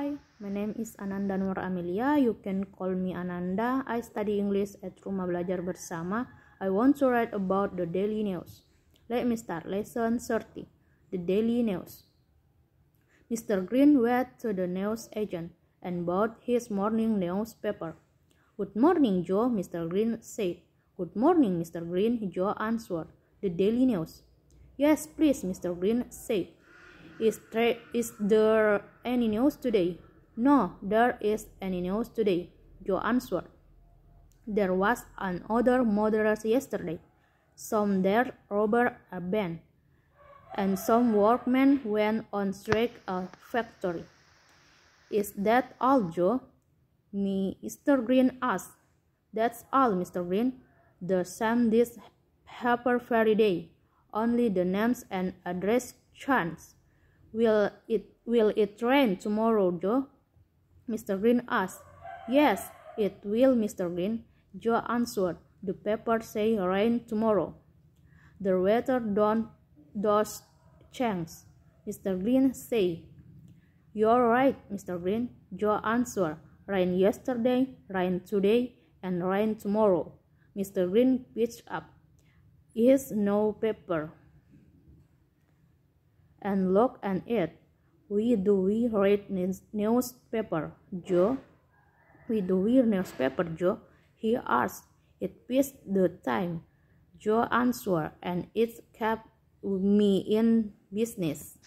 Hi, my name is Ananda Nur Amelia. You can call me Ananda. I study English at Rumah Belajar Bersama. I want to write about the daily news. Let me start lesson 30, the daily news. Mr. Green went to the news agent and bought his morning newspaper. Good morning, Joe, Mr. Green said. Good morning, Mr. Green, Joe answered. The daily news. Yes, please, Mr. Green said. Is, there is there any news today? No, there is any news today, Joe answered. There was another murder yesterday. Some there robbed a bank, and some workmen went on strike a factory. Is that all, Joe? Mr. Green asked. That's all, Mr. Green. The same this happen every day. Only the names and address chance. Will it will it rain tomorrow, Joe? Mr. Green asked. Yes, it will, Mr. Green, Joe answered. The paper say rain tomorrow. The weather don't does change, Mr. Green said. You're right, Mr. Green, Joe answered. Rain yesterday, rain today, and rain tomorrow. Mr. Green pitched up. Is no paper and look at it. We do we read newspaper, Joe? We do we newspaper, Joe? He asked. It beats the time. Joe answered, and it kept me in business.